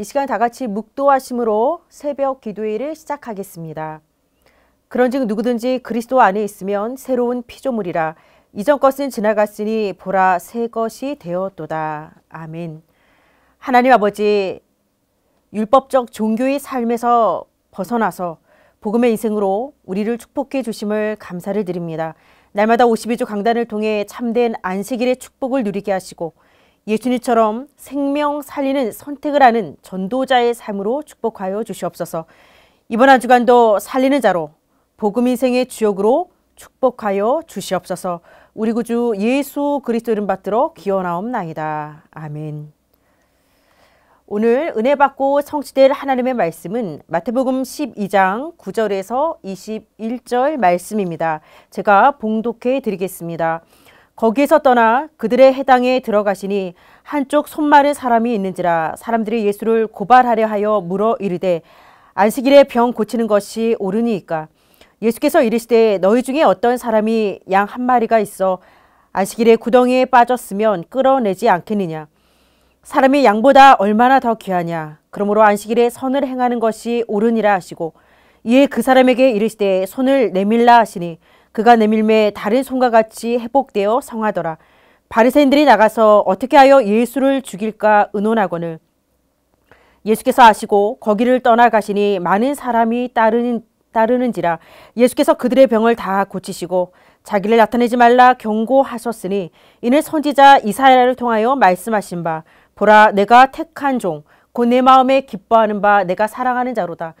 이 시간 다 같이 묵도하심으로 새벽 기도회를 시작하겠습니다. 그런즉 누구든지 그리스도 안에 있으면 새로운 피조물이라 이전 것은 지나갔으니 보라 새 것이 되었도다. 아멘. 하나님 아버지 율법적 종교의 삶에서 벗어나서 복음의 인생으로 우리를 축복해 주심을 감사를 드립니다. 날마다 52주 강단을 통해 참된 안식일의 축복을 누리게 하시고 예수님처럼 생명 살리는 선택을 하는 전도자의 삶으로 축복하여 주시옵소서. 이번 한 주간도 살리는 자로 복음 인생의 주역으로 축복하여 주시옵소서. 우리 구주 예수 그리스도 이름 받들어 기원하옵나이다. 아멘. 오늘 은혜 받고 성취될 하나님의 말씀은 마태복음 12장 9절에서 21절 말씀입니다. 제가 봉독해 드리겠습니다. 거기에서 떠나 그들의 해당에 들어가시니 한쪽 손마른 사람이 있는지라 사람들이 예수를 고발하려 하여 물어 이르되 안식일에 병 고치는 것이 옳으니이까 예수께서 이르시되 너희 중에 어떤 사람이 양 한 마리가 있어 안식일에 구덩이에 빠졌으면 끌어내지 않겠느냐 사람이 양보다 얼마나 더 귀하냐 그러므로 안식일에 선을 행하는 것이 옳으니라 하시고 이에 그 사람에게 이르시되 손을 내밀라 하시니 그가 내밀매 다른 손과 같이 회복되어 성하더라. 바리새인들이 나가서 어떻게 하여 예수를 죽일까 의논하거늘 예수께서 아시고 거기를 떠나가시니 많은 사람이 따르는 따르는지라 예수께서 그들의 병을 다 고치시고 자기를 나타내지 말라 경고하셨으니 이는 선지자 이사야를 통하여 말씀하신 바 보라 내가 택한 종 곧 내 마음에 기뻐하는 바 내가 사랑하는 자로다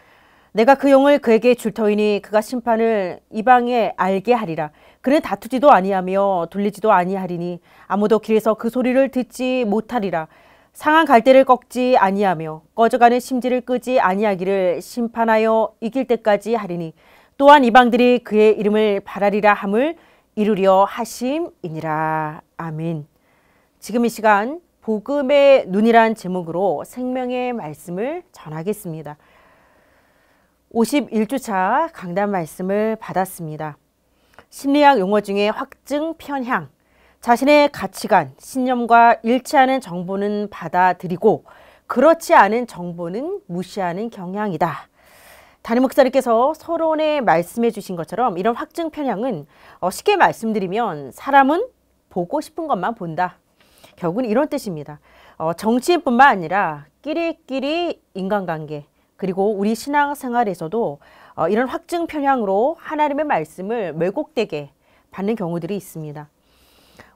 내가 그 영을 그에게 줄 터이니 그가 심판을 이방에 알게 하리라. 그는 다투지도 아니하며 돌리지도 아니하리니 아무도 길에서 그 소리를 듣지 못하리라. 상한 갈대를 꺾지 아니하며 꺼져가는 심지를 끄지 아니하기를 심판하여 이길 때까지 하리니 또한 이방들이 그의 이름을 바라리라 함을 이루려 하심이니라. 아멘. 지금 이 시간 복음의 눈이란 제목으로 생명의 말씀을 전하겠습니다. 51주차 강단 말씀을 받았습니다. 심리학 용어 중에 확증, 편향, 자신의 가치관, 신념과 일치하는 정보는 받아들이고 그렇지 않은 정보는 무시하는 경향이다. 담임 목사님께서 서론에 말씀해 주신 것처럼 이런 확증 편향은 어, 쉽게 말씀드리면 사람은 보고 싶은 것만 본다. 결국은 이런 뜻입니다. 어, 정치인뿐만 아니라 끼리끼리 인간관계, 그리고 우리 신앙생활에서도 어, 이런 확증 편향으로 하나님의 말씀을 왜곡되게 받는 경우들이 있습니다.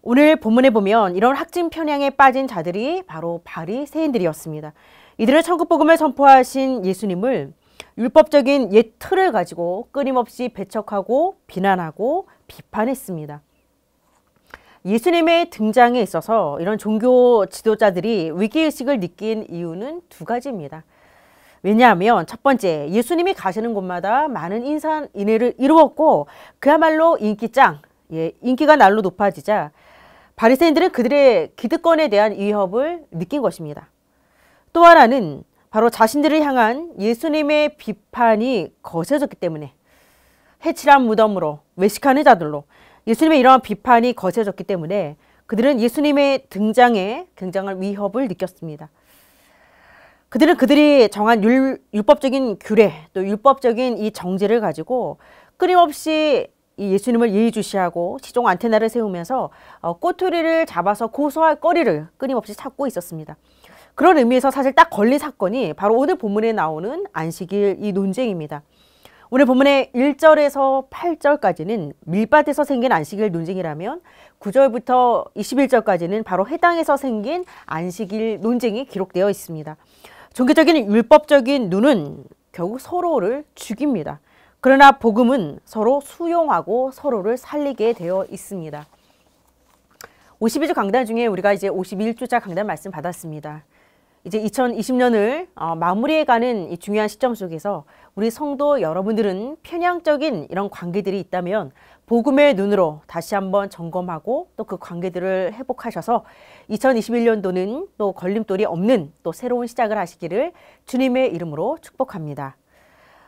오늘 본문에 보면 이런 확증 편향에 빠진 자들이 바로 바리새인들이었습니다. 이들은 천국 복음을 선포하신 예수님을 율법적인 옛 틀을 가지고 끊임없이 배척하고 비난하고 비판했습니다. 예수님의 등장에 있어서 이런 종교 지도자들이 위기의식을 느낀 이유는 두 가지입니다. 왜냐하면 첫 번째 예수님이 가시는 곳마다 많은 인산 인해를 이루었고 그야말로 인기짱 예, 인기가 날로 높아지자 바리새인들은 그들의 기득권에 대한 위협을 느낀 것입니다. 또 하나는 바로 자신들을 향한 예수님의 비판이 거세졌기 때문에 해칠한 무덤으로 외식하는 자들로 예수님의 이러한 비판이 거세졌기 때문에 그들은 예수님의 등장에 굉장한 위협을 느꼈습니다. 그들은 그들이 정한 율, 율법적인 규례 또 율법적인 이 정제를 가지고 끊임없이 이 예수님을 예의주시하고 시종 안테나를 세우면서 어, 꼬투리를 잡아서 고소할 거리를 끊임없이 찾고 있었습니다. 그런 의미에서 사실 딱 걸린 사건이 바로 오늘 본문에 나오는 안식일 이 논쟁입니다. 오늘 본문의 1절에서 8절까지는 밀밭에서 생긴 안식일 논쟁이라면 9절부터 21절까지는 바로 해당에서 생긴 안식일 논쟁이 기록되어 있습니다. 종교적인 율법적인 눈은 결국 서로를 죽입니다. 그러나 복음은 서로 수용하고 서로를 살리게 되어 있습니다. 51주 강단 중에 우리가 이제 51주자 강단 말씀 받았습니다. 이제 2020년을 어, 마무리해가는 이 중요한 시점 속에서 우리 성도 여러분들은 편향적인 이런 관계들이 있다면 복음의 눈으로 다시 한번 점검하고 또 그 관계들을 회복하셔서 2021년도는 또 걸림돌이 없는 또 새로운 시작을 하시기를 주님의 이름으로 축복합니다.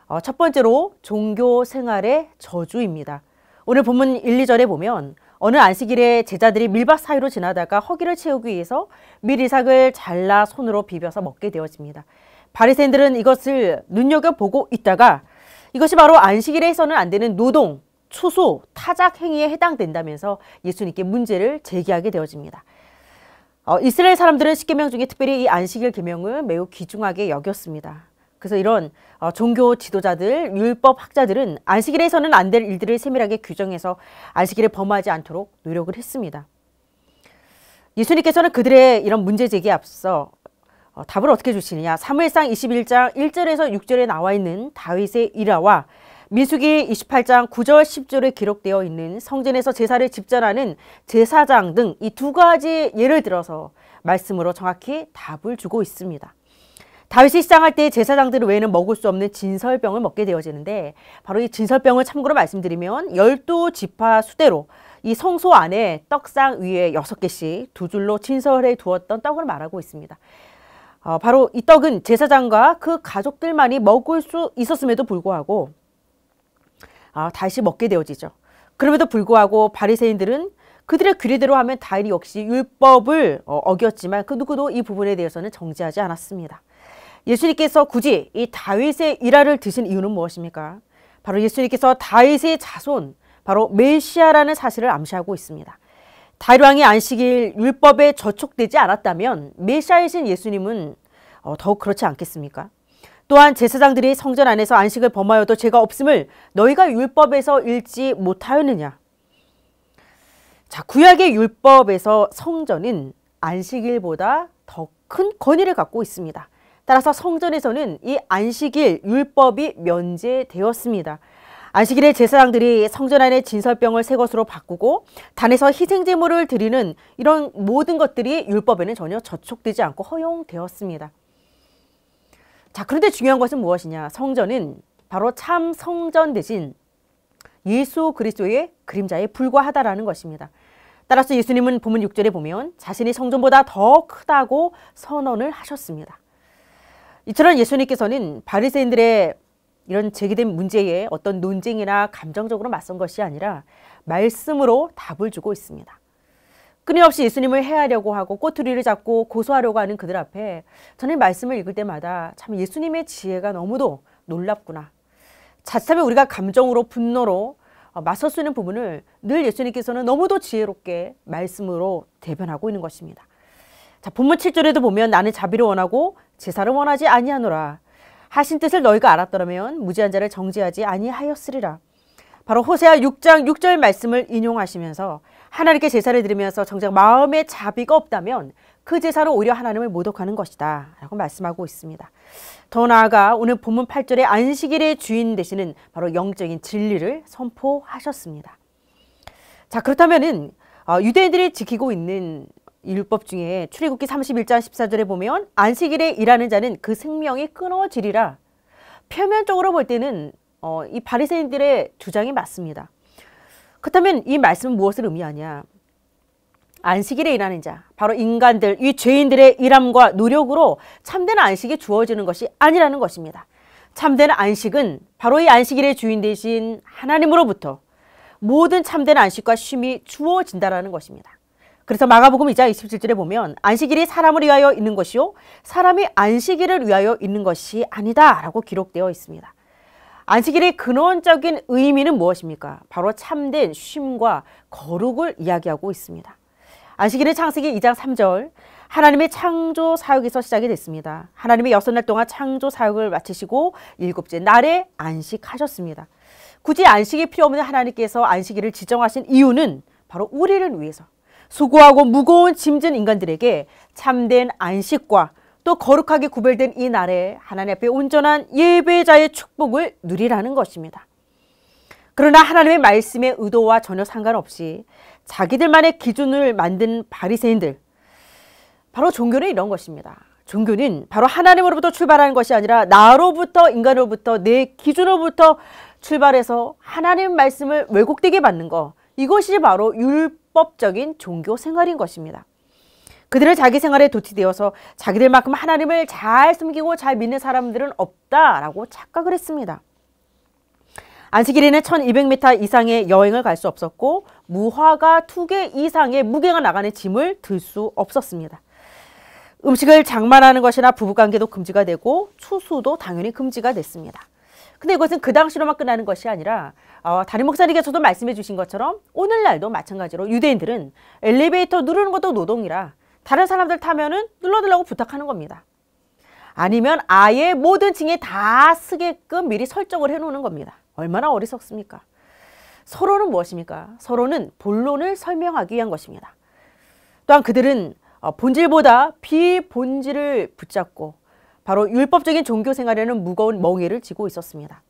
어, 첫 번째로 종교 생활의 저주입니다. 오늘 본문 1, 2절에 보면 어느 안식일에 제자들이 밀밭 사이로 지나다가 허기를 채우기 위해서 밀이삭을 잘라 손으로 비벼서 먹게 되어집니다. 바리새인들은 이것을 눈여겨보고 있다가 이것이 바로 안식일에 해서는 안 되는 노동, 추수, 타작 행위에 해당된다면서 예수님께 문제를 제기하게 되어집니다. 어, 이스라엘 사람들은 십계명 중에 특별히 이 안식일 계명을 매우 귀중하게 여겼습니다. 그래서 이런 어, 종교 지도자들, 율법 학자들은 안식일에 서는안 될 일들을 세밀하게 규정해서 안식일을 범하지 않도록 노력을 했습니다. 예수님께서는 그들의 이런 문제 제기에 앞서 어, 답을 어떻게 주시느냐? 사무엘상 21장 1절에서 6절에 나와 있는 다윗의 일화와 민수기 28장 9절 10절에 기록되어 있는 성전에서 제사를 집전하는 제사장 등 이 두 가지 예를 들어서 말씀으로 정확히 답을 주고 있습니다. 다윗이 시장할 때 제사장들 외에는 먹을 수 없는 진설병을 먹게 되어지는데 바로 이 진설병을 참고로 말씀드리면 열두 지파 수대로 이 성소 안에 떡상 위에 여섯 개씩 두 줄로 진설해 두었던 떡을 말하고 있습니다. 어, 바로 이 떡은 제사장과 그 가족들만이 먹을 수 있었음에도 불구하고 아, 다시 먹게 되어지죠. 그럼에도 불구하고 바리새인들은 그들의 규례대로 하면 다윗 역시 율법을 어, 어겼지만 그 누구도 이 부분에 대해서는 정지하지 않았습니다. 예수님께서 굳이 이 다윗의 일화를 드신 이유는 무엇입니까? 바로 예수님께서 다윗의 자손, 바로 메시아라는 사실을 암시하고 있습니다. 다윗 왕의 안식일 율법에 저촉되지 않았다면 메시아이신 예수님은 어, 더욱 그렇지 않겠습니까? 또한 제사장들이 성전 안에서 안식을 범하여도 죄가 없음을 너희가 율법에서 읽지 못하였느냐? 자, 구약의 율법에서 성전은 안식일보다 더 큰 권위를 갖고 있습니다. 따라서 성전에서는 이 안식일 율법이 면제되었습니다. 안식일에 제사장들이 성전 안에 진설병을 새 것으로 바꾸고 단에서 희생제물을 드리는 이런 모든 것들이 율법에는 전혀 저촉되지 않고 허용되었습니다. 자, 그런데 중요한 것은 무엇이냐? 성전은 바로 참 성전 대신 예수 그리스도의 그림자에 불과하다라는 것입니다. 따라서 예수님은 본문 6절에 보면 자신이 성전보다 더 크다고 선언을 하셨습니다. 이처럼 예수님께서는 바리새인들의 이런 제기된 문제에 어떤 논쟁이나 감정적으로 맞선 것이 아니라 말씀으로 답을 주고 있습니다. 끊임없이 예수님을 해하려고 하고 꼬투리를 잡고 고소하려고 하는 그들 앞에 저는 말씀을 읽을 때마다 참 예수님의 지혜가 너무도 놀랍구나. 자칫하면 우리가 감정으로 분노로 어, 맞설 수 있는 부분을 늘 예수님께서는 너무도 지혜롭게 말씀으로 대변하고 있는 것입니다. 자, 본문 7절에도 보면 나는 자비를 원하고 제사를 원하지 아니하노라. 하신 뜻을 너희가 알았더라면 무지한 자를 정죄하지 아니하였으리라. 바로 호세아 6장 6절 말씀을 인용하시면서 하나님께 제사를 드리면서 정작 마음에 자비가 없다면 그 제사로 오히려 하나님을 모독하는 것이다. 라고 말씀하고 있습니다. 더 나아가 오늘 본문 8절의 안식일의 주인 되시는 바로 영적인 진리를 선포하셨습니다. 자, 그렇다면은 어, 유대인들이 지키고 있는 율법 중에 출애굽기 31장 14절에 보면 안식일에 일하는 자는 그 생명이 끊어지리라. 표면적으로 볼 때는 어, 이 바리새인들의 주장이 맞습니다. 그렇다면 이 말씀은 무엇을 의미하냐? 안식일에 일하는 자, 바로 인간들, 이 죄인들의 일함과 노력으로 참된 안식이 주어지는 것이 아니라는 것입니다. 참된 안식은 바로 이 안식일의 주인 대신 하나님으로부터 모든 참된 안식과 쉼이 주어진다라는 것입니다. 그래서 마가복음 2장 27절에 보면 안식일이 사람을 위하여 있는 것이요 사람이 안식일을 위하여 있는 것이 아니다라고 기록되어 있습니다. 안식일의 근원적인 의미는 무엇입니까? 바로 참된 쉼과 거룩을 이야기하고 있습니다. 안식일은 창세기 2장 3절 하나님의 창조 사역에서 시작이 됐습니다. 하나님의 여섯 날 동안 창조 사역을 마치시고 일곱째 날에 안식하셨습니다. 굳이 안식이 필요 없는 하나님께서 안식일을 지정하신 이유는 바로 우리를 위해서 수고하고 무거운 짐진 인간들에게 참된 안식과 또 거룩하게 구별된 이 날에 하나님 앞에 온전한 예배자의 축복을 누리라는 것입니다. 그러나 하나님의 말씀의 의도와 전혀 상관없이 자기들만의 기준을 만든 바리새인들 바로 종교는 이런 것입니다. 종교는 바로 하나님으로부터 출발하는 것이 아니라 나로부터 인간으로부터 내 기준으로부터 출발해서 하나님 말씀을 왜곡되게 받는 거 이것이 바로 율 합법적인 종교 생활인 것입니다. 그들은 자기 생활에 도취되어서 자기들만큼 하나님을 잘 숨기고 잘 믿는 사람들은 없다라고 착각을 했습니다. 안식일에는 1200m 이상의 여행을 갈 수 없었고 무화과 2개 이상의 무게가 나가는 짐을 들 수 없었습니다. 음식을 장만하는 것이나 부부관계도 금지가 되고 추수도 당연히 금지가 됐습니다. 근데 이것은 그 당시로만 끝나는 것이 아니라 어, 다른 목사님께서도 말씀해 주신 것처럼 오늘날도 마찬가지로 유대인들은 엘리베이터 누르는 것도 노동이라 다른 사람들 타면은 눌러달라고 부탁하는 겁니다. 아니면 아예 모든 층에 다 쓰게끔 미리 설정을 해놓는 겁니다. 얼마나 어리석습니까? 서로는 무엇입니까? 서로는 본론을 설명하기 위한 것입니다. 또한 그들은 어, 본질보다 비본질을 붙잡고 바로 율법적인 종교 생활에는 무거운 멍해를 지고 있었습니다.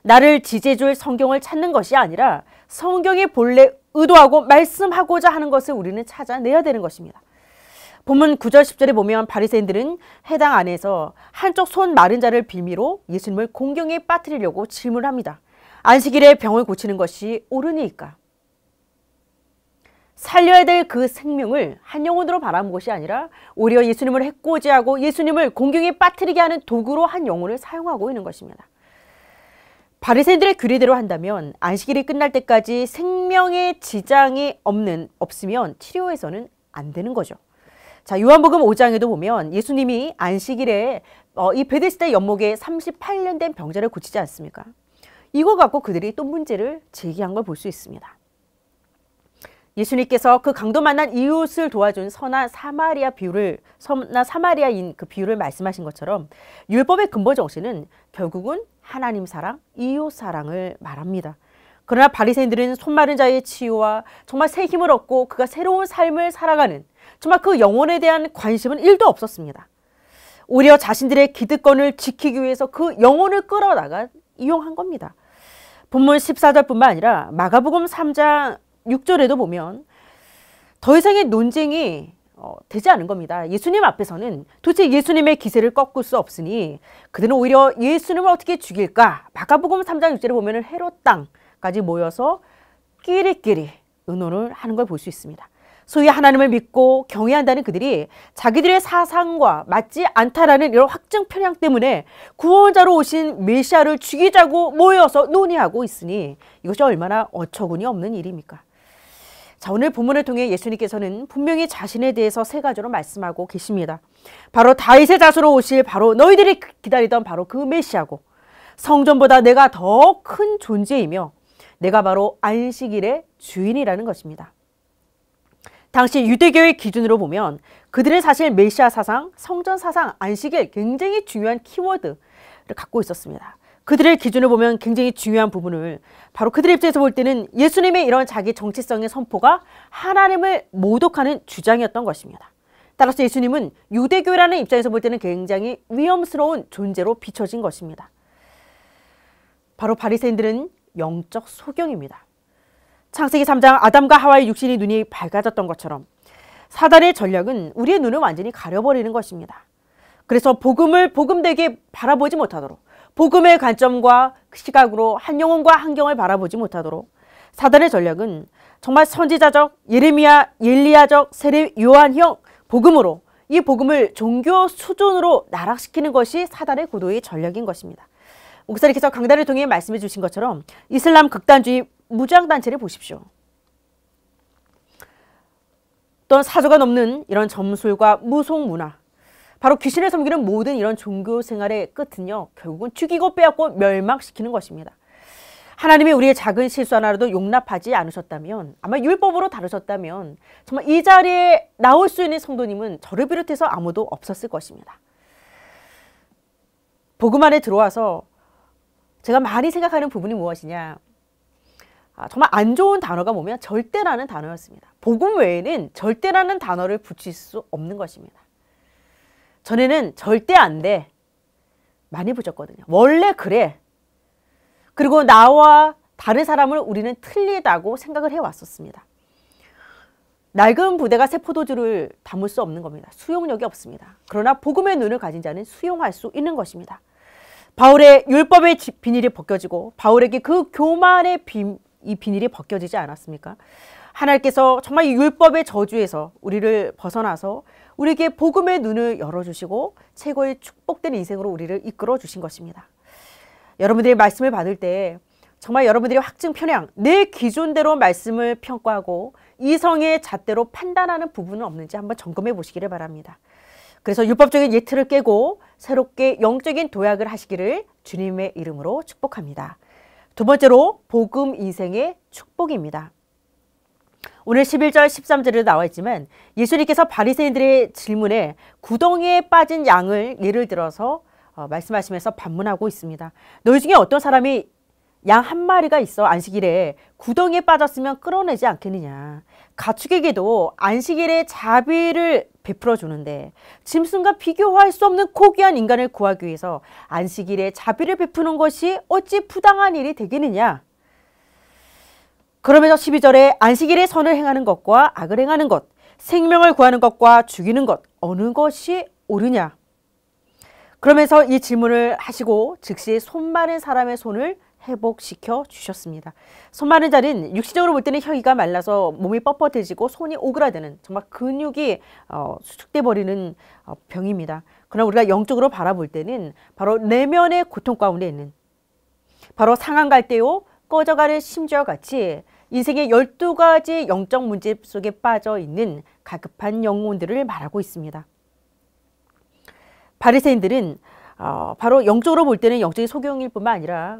나를 지지해줄 성경을 찾는 것이 아니라 성경이 본래 의도하고 말씀하고자 하는 것을 우리는 찾아내야 되는 것입니다. 본문 9절 10절에 보면 바리새인들은 해당 안에서 한쪽 손 마른 자를 빌미로 예수님을 공경에 빠뜨리려고 질문합니다. 안식일에 병을 고치는 것이 옳으니까. 살려야 될 그 생명을 한 영혼으로 바라본 것이 아니라 오히려 예수님을 해코지하고 예수님을 공경에 빠뜨리게 하는 도구로 한 영혼을 사용하고 있는 것입니다. 바리새인들의 규례대로 한다면 안식일이 끝날 때까지 생명의 지장이 없는 없으면 치료해서는 안 되는 거죠. 자, 요한복음 5장에도 보면 예수님이 안식일에 어, 이 베데스다 연목에 38년 된 병자를 고치지 않습니까? 이거 갖고 그들이 또 문제를 제기한 걸 볼 수 있습니다. 예수님께서 그 강도 만난 이웃을 도와준 선한 사마리아 비유를 선한 사마리아인 그 비유를 말씀하신 것처럼 율법의 근본 정신은 결국은 하나님 사랑, 이웃 사랑을 말합니다. 그러나 바리새인들은 손 마른 자의 치유와 정말 새 힘을 얻고 그가 새로운 삶을 살아가는 정말 그 영혼에 대한 관심은 일도 없었습니다. 오히려 자신들의 기득권을 지키기 위해서 그 영혼을 끌어다가 이용한 겁니다. 본문 14절뿐만 아니라 마가복음 3장 6절에도 보면 더 이상의 논쟁이 어, 되지 않은 겁니다. 예수님 앞에서는 도대체 예수님의 기세를 꺾을 수 없으니 그들은 오히려 예수님을 어떻게 죽일까? 마가복음 3장 6절에 보면 헤롯 땅까지 모여서 끼리끼리 의논을 하는 걸 볼 수 있습니다. 소위 하나님을 믿고 경외한다는 그들이 자기들의 사상과 맞지 않다라는 이런 확증 편향 때문에 구원자로 오신 메시아를 죽이자고 모여서 논의하고 있으니 이것이 얼마나 어처구니 없는 일입니까? 자, 오늘 본문을 통해 예수님께서는 분명히 자신에 대해서 세 가지로 말씀하고 계십니다. 바로 다윗의 자수로 오실 바로 너희들이 기다리던 바로 그 메시아고 성전보다 내가 더 큰 존재이며 내가 바로 안식일의 주인이라는 것입니다. 당시 유대교의 기준으로 보면 그들은 사실 메시아 사상, 성전 사상, 안식일 굉장히 중요한 키워드를 갖고 있었습니다. 그들의 기준을 보면 굉장히 중요한 부분을 바로 그들의 입장에서 볼 때는 예수님의 이런 자기 정체성의 선포가 하나님을 모독하는 주장이었던 것입니다. 따라서 예수님은 유대교라는 입장에서 볼 때는 굉장히 위험스러운 존재로 비춰진 것입니다. 바로 바리새인들은 영적 소경입니다. 창세기 3장 아담과 하와의 육신이 눈이 밝아졌던 것처럼 사단의 전략은 우리의 눈을 완전히 가려버리는 것입니다. 그래서 복음을 복음되게 바라보지 못하도록 복음의 관점과 시각으로 한 영혼과 환경을 바라보지 못하도록 사단의 전략은 정말 선지자적, 예레미야, 옐리야적, 세례 요한형 복음으로 이 복음을 종교 수준으로 나락시키는 것이 사단의 고도의 전략인 것입니다. 목사님께서 강단을 통해 말씀해 주신 것처럼 이슬람 극단주의 무장단체를 보십시오. 어 사조가 넘는 이런 점술과 무속 문화, 바로 귀신을 섬기는 모든 이런 종교 생활의 끝은요, 결국은 죽이고 빼앗고 멸망시키는 것입니다. 하나님이 우리의 작은 실수 하나라도 용납하지 않으셨다면, 아마 율법으로 다루셨다면, 정말 이 자리에 나올 수 있는 성도님은 저를 비롯해서 아무도 없었을 것입니다. 복음 안에 들어와서 제가 많이 생각하는 부분이 무엇이냐. 아, 정말 안 좋은 단어가 뭐면 절대라는 단어였습니다. 복음 외에는 절대라는 단어를 붙일 수 없는 것입니다. 전에는 절대 안 돼. 많이 부셨거든요 원래 그래. 그리고 나와 다른 사람을 우리는 틀리다고 생각을 해왔었습니다. 낡은 부대가 새 포도주를 담을 수 없는 겁니다. 수용력이 없습니다. 그러나 복음의 눈을 가진 자는 수용할 수 있는 것입니다. 바울의 율법의 비닐이 벗겨지고 바울에게 그 교만의 비, 이 비닐이 벗겨지지 않았습니까? 하나님께서 정말 이 율법의 저주에서 우리를 벗어나서 우리에게 복음의 눈을 열어주시고 최고의 축복된 인생으로 우리를 이끌어 주신 것입니다. 여러분들이 말씀을 받을 때 정말 여러분들이 확증 편향, 내 기준대로 말씀을 평가하고 이성의 잣대로 판단하는 부분은 없는지 한번 점검해 보시기를 바랍니다. 그래서 율법적인 예틀을 깨고 새롭게 영적인 도약을 하시기를 주님의 이름으로 축복합니다. 두 번째로 복음 인생의 축복입니다. 오늘 11절 13절에도 나와 있지만 예수님께서 바리새인들의 질문에 구덩이에 빠진 양을 예를 들어서 어, 말씀하시면서 반문하고 있습니다. 너희 중에 어떤 사람이 양 한 마리가 있어 안식일에 구덩이에 빠졌으면 끌어내지 않겠느냐. 가축에게도 안식일에 자비를 베풀어 주는데 짐승과 비교할 수 없는 고귀한 인간을 구하기 위해서 안식일에 자비를 베푸는 것이 어찌 부당한 일이 되겠느냐. 그러면서 12절에 안식일에 선을 행하는 것과 악을 행하는 것, 생명을 구하는 것과 죽이는 것, 어느 것이 옳으냐? 그러면서 이 질문을 하시고 즉시 손 마른 사람의 손을 회복시켜 주셨습니다. 손 마른 자는 육신적으로 볼 때는 혀기가 말라서 몸이 뻣뻣해지고 손이 오그라드는 정말 근육이 어, 수축돼 버리는 어, 병입니다. 그러나 우리가 영적으로 바라볼 때는 바로 내면의 고통 가운데 있는 바로 상한 갈대요 꺼져가는 심지어 같이 인생의 열두 가지 영적 문제 속에 빠져 있는 가급한 영혼들을 말하고 있습니다. 바리새인들은 어, 바로 영적으로 볼 때는 영적인 소경일 뿐만 아니라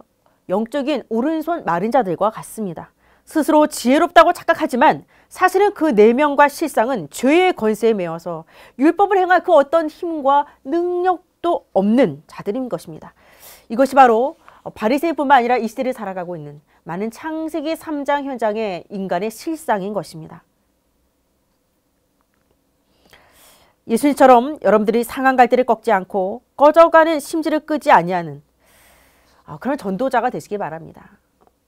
영적인 오른손 마른 자들과 같습니다. 스스로 지혜롭다고 착각하지만 사실은 그 내면과 실상은 죄의 권세에 매어서 율법을 행할 그 어떤 힘과 능력도 없는 자들인 것입니다. 이것이 바로 어, 바리새인뿐만 아니라 이 시대를 살아가고 있는 많은 창세기 3장 현장의 인간의 실상인 것입니다. 예수님처럼 여러분들이 상한 갈대를 꺾지 않고 꺼져가는 심지를 끄지 아니하는 아, 그런 전도자가 되시기 바랍니다.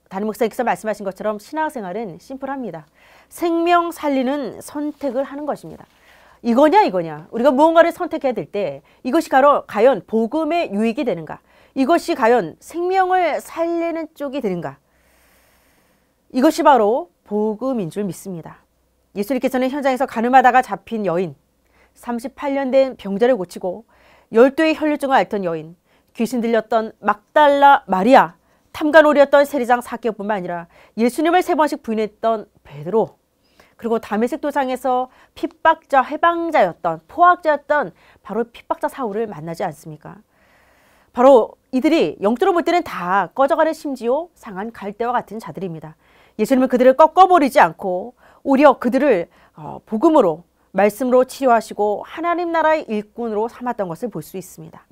다른 목사님께서 말씀하신 것처럼 신앙생활은 심플합니다. 생명 살리는 선택을 하는 것입니다. 이거냐 이거냐 우리가 무언가를 선택해야 될 때 이것이 바로 과연 복음의 유익이 되는가 이것이 과연 생명을 살리는 쪽이 되는가? 이것이 바로 복음인 줄 믿습니다. 예수님께서는 현장에서 가늠하다가 잡힌 여인, 38년 된 병자를 고치고 열두의 혈류증을 앓던 여인, 귀신 들렸던 막달라 마리아, 탐관오리였던 세리장 사기업뿐만 아니라 예수님을 세 번씩 부인했던 베드로, 그리고 담에색 도상에서 핍박자 해방자였던 포악자였던 바로 핍박자 사울을 만나지 않습니까? 바로 이들이 영적으로 볼 때는 다 꺼져가는 심지어 상한 갈대와 같은 자들입니다. 예수님은 그들을 꺾어버리지 않고 오히려 그들을 어, 복음으로 말씀으로 치료하시고 하나님 나라의 일꾼으로 삼았던 것을 볼 수 있습니다.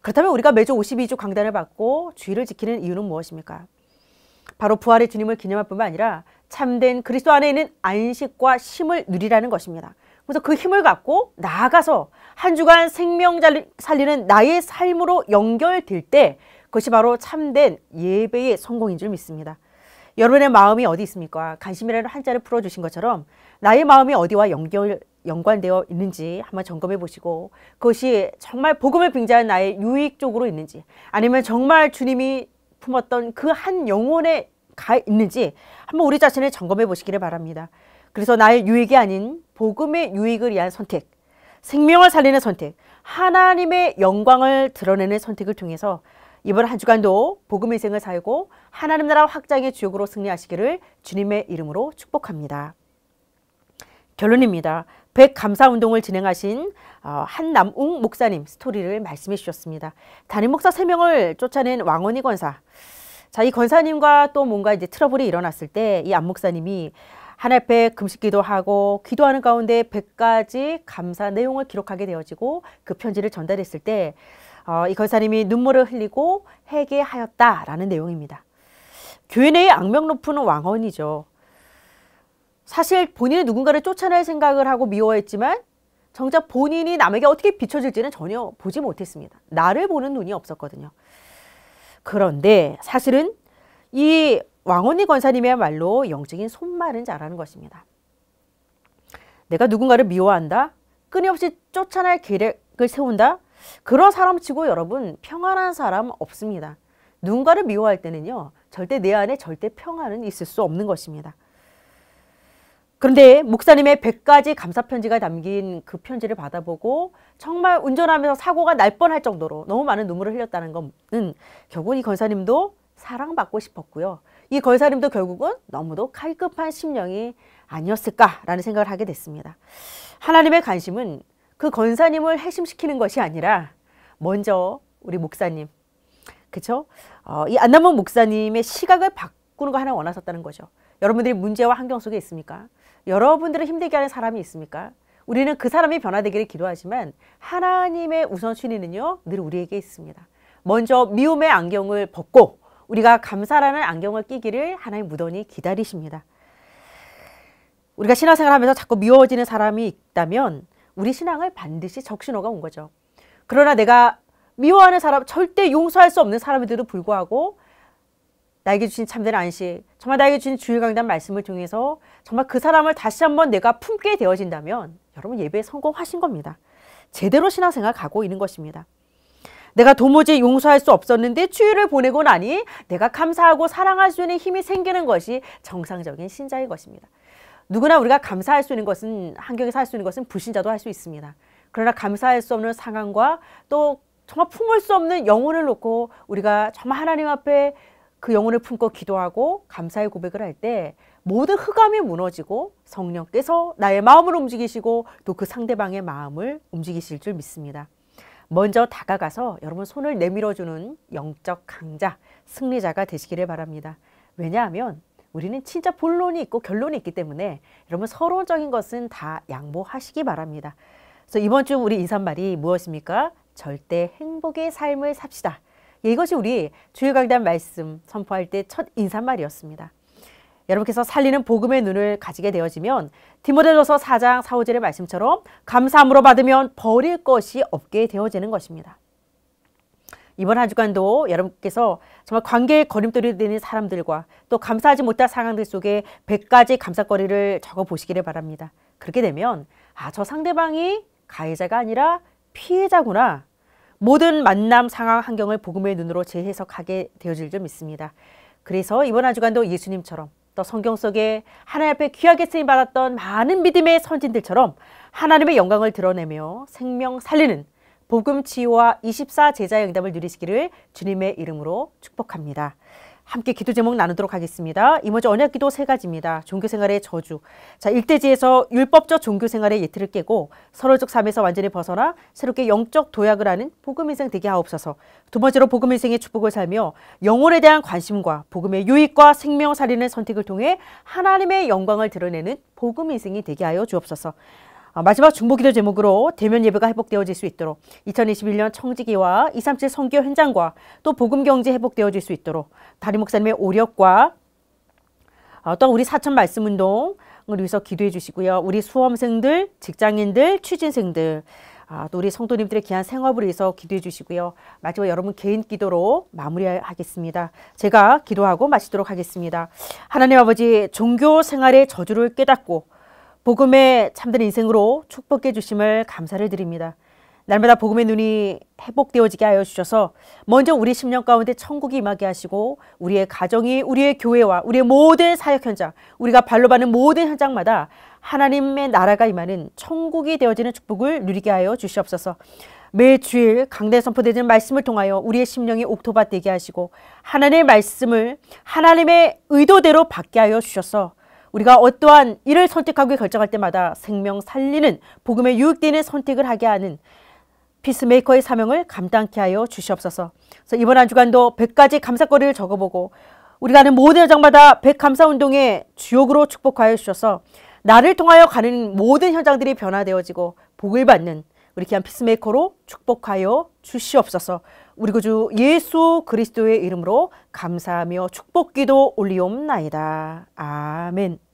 그렇다면 우리가 매주 52주 강단을 받고 주의를 지키는 이유는 무엇입니까? 바로 부활의 주님을 기념할 뿐만 아니라 참된 그리스도 안에 있는 안식과 쉼을 누리라는 것입니다. 그래서 그 힘을 갖고 나아가서 한 주간 생명 살리는 나의 삶으로 연결될 때 그것이 바로 참된 예배의 성공인 줄 믿습니다. 여러분의 마음이 어디 있습니까? 관심이라는 한자를 풀어주신 것처럼 나의 마음이 어디와 연결, 연관되어 있는지 한번 점검해 보시고 그것이 정말 복음을 빙자한 나의 유익적으로 있는지 아니면 정말 주님이 품었던 그 한 영혼에 가 있는지 한번 우리 자신을 점검해 보시기를 바랍니다. 그래서 나의 유익이 아닌 복음의 유익을 위한 선택, 생명을 살리는 선택, 하나님의 영광을 드러내는 선택을 통해서 이번 한 주간도 복음의 생을 살고 하나님 나라 확장의 주역으로 승리하시기를 주님의 이름으로 축복합니다. 결론입니다. 백 감사 운동을 진행하신 어, 한남웅 목사님 스토리를 말씀해 주셨습니다. 담임 목사 3명을 쫓아낸 왕원희 권사. 자, 이 권사님과 또 뭔가 이제 트러블이 일어났을 때 이 안 목사님이 하나님 앞에 금식기도 하고 기도하는 가운데 100가지 감사 내용을 기록하게 되어지고 그 편지를 전달했을 때 어, 이 권사님이 눈물을 흘리고 회개하였다라는 내용입니다. 교회 내의 악명 높은 왕언이죠. 사실 본인은 누군가를 쫓아낼 생각을 하고 미워했지만 정작 본인이 남에게 어떻게 비춰질지는 전혀 보지 못했습니다. 나를 보는 눈이 없었거든요. 그런데 사실은 이 왕언니 권사님이야말로 영적인 손말은 잘하는 것입니다. 내가 누군가를 미워한다? 끊임없이 쫓아낼 계획을 세운다? 그런 사람치고 여러분 평안한 사람 없습니다. 누군가를 미워할 때는요. 절대 내 안에 절대 평안은 있을 수 없는 것입니다. 그런데 목사님의 100가지 감사 편지가 담긴 그 편지를 받아보고 정말 운전하면서 사고가 날 뻔할 정도로 너무 많은 눈물을 흘렸다는 것은 결국이 권사님도 사랑받고 싶었고요. 이 걸사림도 결국은 너무도 칼급한 심령이 아니었을까라는 생각을 하게 됐습니다. 하나님의 관심은 그 권사님을 해심시키는 것이 아니라 먼저 우리 목사님, 그쵸? 어, 이 안남원 목사님의 시각을 바꾸는 거 하나 원하셨다는 거죠. 여러분들이 문제와 환경 속에 있습니까? 여러분들을 힘들게 하는 사람이 있습니까? 우리는 그 사람이 변화되기를 기도하지만 하나님의 우선순위는요, 늘 우리에게 있습니다. 먼저 미움의 안경을 벗고 우리가 감사라는 안경을 끼기를 하나님 무던히 기다리십니다. 우리가 신앙생활 하면서 자꾸 미워지는 사람이 있다면 우리 신앙을 반드시 적신호가 온 거죠. 그러나 내가 미워하는 사람, 절대 용서할 수 없는 사람에도 불구하고 나에게 주신 참된 안식, 정말 나에게 주신 주일강단 말씀을 통해서 정말 그 사람을 다시 한번 내가 품게 되어진다면 여러분 예배에 성공하신 겁니다. 제대로 신앙생활 가고 있는 것입니다. 내가 도무지 용서할 수 없었는데 추위를 보내고 나니 내가 감사하고 사랑할 수 있는 힘이 생기는 것이 정상적인 신자인 것입니다. 누구나 우리가 감사할 수 있는 것은 환경에서 할 수 있는 것은 불신자도 할 수 있습니다. 그러나 감사할 수 없는 상황과 또 정말 품을 수 없는 영혼을 놓고 우리가 정말 하나님 앞에 그 영혼을 품고 기도하고 감사의 고백을 할 때 모든 흑암이 무너지고 성령께서 나의 마음을 움직이시고 또 그 상대방의 마음을 움직이실 줄 믿습니다. 먼저 다가가서 여러분 손을 내밀어주는 영적 강자, 승리자가 되시기를 바랍니다. 왜냐하면 우리는 진짜 본론이 있고 결론이 있기 때문에 여러분 서론적인 것은 다 양보하시기 바랍니다. 그래서 이번 주 우리 인사말이 무엇입니까? 절대 행복의 삶을 삽시다. 이것이 우리 주요강단 말씀 선포할 때 첫 인사말이었습니다. 여러분께서 살리는 복음의 눈을 가지게 되어지면 디모데전서 4장 4, 5절의 말씀처럼 감사함으로 받으면 버릴 것이 없게 되어지는 것입니다. 이번 한 주간도 여러분께서 정말 관계의 걸림돌이 되는 사람들과 또 감사하지 못할 상황들 속에 100가지 감사거리를 적어 보시기를 바랍니다. 그렇게 되면 아, 저 상대방이 가해자가 아니라 피해자구나. 모든 만남 상황 환경을 복음의 눈으로 재해석하게 되어질 줄 믿습니다. 그래서 이번 한 주간도 예수님처럼 또 성경 속에 하나님 앞에 귀하게 쓰임 받았던 많은 믿음의 선진들처럼 하나님의 영광을 드러내며 생명 살리는 복음 치유와 24 제자의 응답을 누리시기를 주님의 이름으로 축복합니다. 함께 기도 제목 나누도록 하겠습니다. 이모지 언약 기도 세 가지입니다. 종교 생활의 저주. 자, 일대지에서 율법적 종교 생활의 예틀을 깨고 서로적 삶에서 완전히 벗어나 새롭게 영적 도약을 하는 복음 인생 되게 하옵소서. 두 번째로 복음 인생의 축복을 살며 영혼에 대한 관심과 복음의 유익과 생명 살리는 선택을 통해 하나님의 영광을 드러내는 복음 인생이 되게 하여 주옵소서. 어, 마지막 중보기도 제목으로 대면 예배가 회복되어질 수 있도록 2021년 청지기와 237 선교 현장과 또 복음경제 회복되어질 수 있도록 다리 목사님의 오력과 어, 또 우리 사천 말씀운동을 위해서 기도해 주시고요. 우리 수험생들, 직장인들, 취진생들또 아, 우리 성도님들의 귀한 생업을 위해서 기도해 주시고요. 마지막 여러분 개인 기도로 마무리하겠습니다. 제가 기도하고 마치도록 하겠습니다. 하나님 아버지 종교 생활의 저주를 깨닫고 복음의 참된 인생으로 축복해 주심을 감사를 드립니다. 날마다 복음의 눈이 회복되어지게 하여 주셔서 먼저 우리 심령 가운데 천국이 임하게 하시고 우리의 가정이 우리의 교회와 우리의 모든 사역 현장 우리가 발로 밟는 모든 현장마다 하나님의 나라가 임하는 천국이 되어지는 축복을 누리게 하여 주시옵소서 매 주일 강대 선포되는 말씀을 통하여 우리의 심령이 옥토밭 되게 하시고 하나님의 말씀을 하나님의 의도대로 받게 하여 주셔서 우리가 어떠한 일을 선택하고 결정할 때마다 생명 살리는 복음에 유익되는 선택을 하게 하는 피스메이커의 사명을 감당케 하여 주시옵소서. 그래서 이번 한 주간도 100가지 감사거리를 적어보고 우리가 하는 모든 현장마다 100 감사 운동의 주역으로 축복하여 주셔서 나를 통하여 가는 모든 현장들이 변화되어지고 복을 받는 우리 귀한 피스메이커로 축복하여 주시옵소서. 우리 구주 예수 그리스도의 이름으로 감사하며 축복기도 올리옵나이다. 아멘.